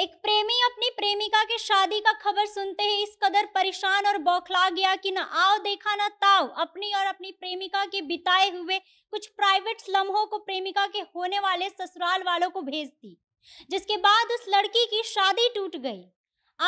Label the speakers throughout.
Speaker 1: एक प्रेमी अपनी प्रेमिका के शादी का खबर सुनते ही इस कदर परेशान और बौखला गया कि न आओ देखा न ताओ अपनी और अपनी प्रेमिका के बिताए हुए कुछ प्राइवेट लम्हों को प्रेमिका के होने वाले ससुराल वालों को भेज दी जिसके बाद उस लड़की की शादी टूट गई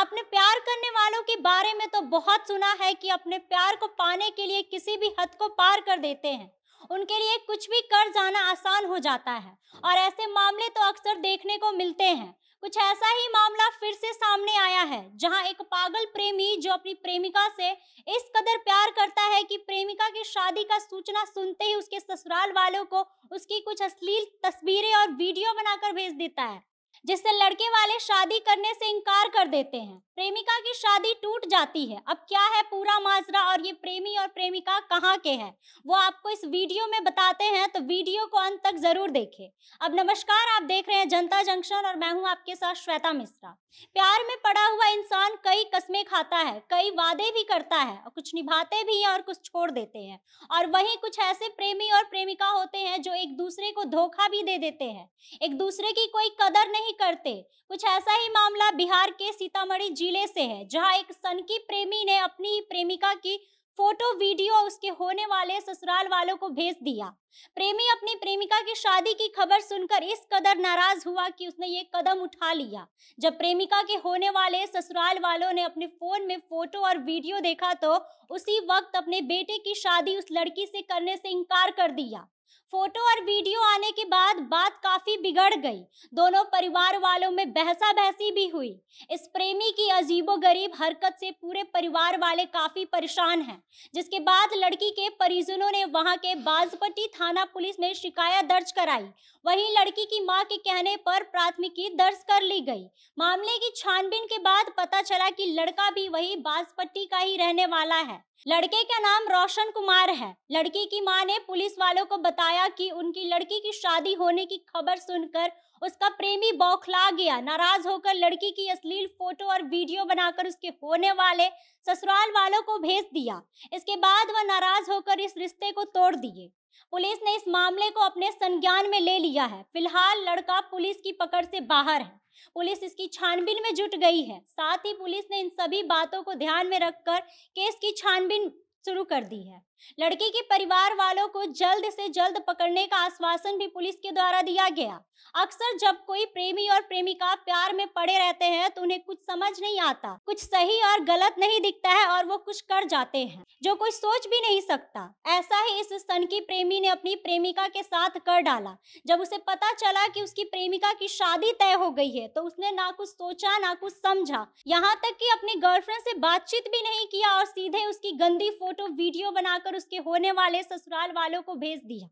Speaker 1: आपने प्यार करने वालों के बारे में तो बहुत सुना है कि अपने प्यार को पाने के लिए किसी भी हद को पार कर देते हैं उनके लिए कुछ भी कर जाना आसान हो जाता है और ऐसे मामले तो अक्सर देखने को मिलते हैं कुछ ऐसा ही मामला फिर से सामने आया है जहां एक पागल प्रेमी जो अपनी प्रेमिका से इस कदर प्यार करता है कि प्रेमिका की शादी का सूचना सुनते ही उसके ससुराल वालों को उसकी कुछ अश्लील तस्वीरें और वीडियो बनाकर भेज देता है जिससे लड़के वाले शादी करने से इनकार कर देते हैं प्रेमिका की शादी टूट जाती है अब क्या है पूरा माजरा और ये प्रेमी और प्रेमिका कहाँ के हैं वो आपको इस वीडियो में बताते हैं तो वीडियो को अंत तक जरूर देखें अब नमस्कार आप देख रहे हैं जनता जंक्शन और मैं हूँ आपके साथ श्वेता मिश्रा प्यार में पड़ा हुआ इंसान कई कस्में खाता है कई वादे भी करता है और कुछ निभाते भी हैं और कुछ छोड़ देते हैं और वहीं कुछ ऐसे प्रेमी और प्रेमिका होते हैं जो एक दूसरे को धोखा भी दे देते हैं एक दूसरे की कोई कदर नहीं करते कुछ ऐसा ही मामला बिहार के सीतामढ़ी जिले से है जहां एक सनकी प्रेमी ने अपनी प्रेमिका की फोटो वीडियो उसके होने वाले ससुराल वालों को भेज दिया प्रेमी अपनी प्रेमिका की शादी की खबर सुनकर इस कदर नाराज हुआ कि उसने ये कदम उठा लिया जब प्रेमिका के होने वाले ससुराल वालों ने अपने फोन में फोटो और वीडियो देखा तो उसी वक्त अपने बेटे की शादी उस लड़की से करने से इनकार कर दिया फोटो और वीडियो आने के बाद बात काफी बिगड़ गई दोनों परिवार वालों में बहसा बहसी भी हुई इस प्रेमी की अजीबो गरीब हरकत से पूरे परिवार वाले काफी परेशान हैं जिसके बाद लड़की के परिजनों ने वहां के बाजपट्टी थाना पुलिस में शिकायत दर्ज कराई वहीं लड़की की मां के कहने पर प्राथमिकी दर्ज कर ली गई मामले की छानबीन के बाद पता चला की लड़का भी वही बाजपट्टी का ही रहने वाला है लड़के का नाम रोशन कुमार है लड़की की मां ने पुलिस वालों को बताया बताया कि उनकी लड़की की शादी होने की खबर सुनकर उसका प्रेमी बौखला गया नाराज होकर लड़की की अश्लील फोटो और वीडियो बनाकर उसके होने वाले ससुराल वालों को भेज दिया इसके बाद वह नाराज होकर इस रिश्ते को तोड़ दिए पुलिस ने इस मामले को अपने संज्ञान में ले लिया है फिलहाल लड़का पुलिस की पकड़ से बाहर है पुलिस इसकी छानबीन में जुट गई है साथ ही पुलिस ने इन सभी बातों को ध्यान में रखकर केस की छानबीन शुरू कर दी है लड़की के परिवार वालों को जल्द से जल्द पकड़ने का आश्वासन भी पुलिस के द्वारा दिया गया अक्सर जब कोई प्रेमी और प्रेमिका प्यार में पड़े रहते हैं तो उन्हें कुछ समझ नहीं आता कुछ सही और गलत नहीं दिखता है और वो कुछ कर जाते हैं जो कोई सोच भी नहीं सकता ऐसा ही इस सन की प्रेमी ने अपनी प्रेमिका के साथ कर डाला जब उसे पता चला कि उसकी प्रेमिका की शादी तय हो गई है तो उसने ना कुछ सोचा ना कुछ समझा यहाँ तक कि अपनी गर्लफ्रेंड से बातचीत भी नहीं किया और सीधे उसकी गंदी फोटो वीडियो बनाकर कर उसके होने वाले ससुराल वालों को भेज दिया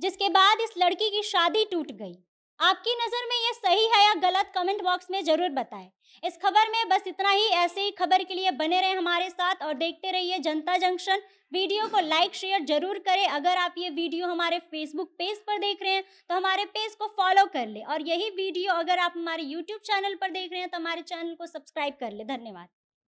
Speaker 1: जिसके बाद इस लड़की की शादी टूट गई आपकी नज़र में यह सही है या गलत कमेंट बॉक्स में ज़रूर बताएं इस खबर में बस इतना ही ऐसे ही खबर के लिए बने रहें हमारे साथ और देखते रहिए जनता जंक्शन वीडियो को लाइक शेयर जरूर करें अगर आप ये वीडियो हमारे फेसबुक पेज पर देख रहे हैं तो हमारे पेज को फॉलो कर ले और यही वीडियो अगर आप हमारे यूट्यूब चैनल पर देख रहे हैं तो हमारे चैनल को सब्सक्राइब कर ले धन्यवाद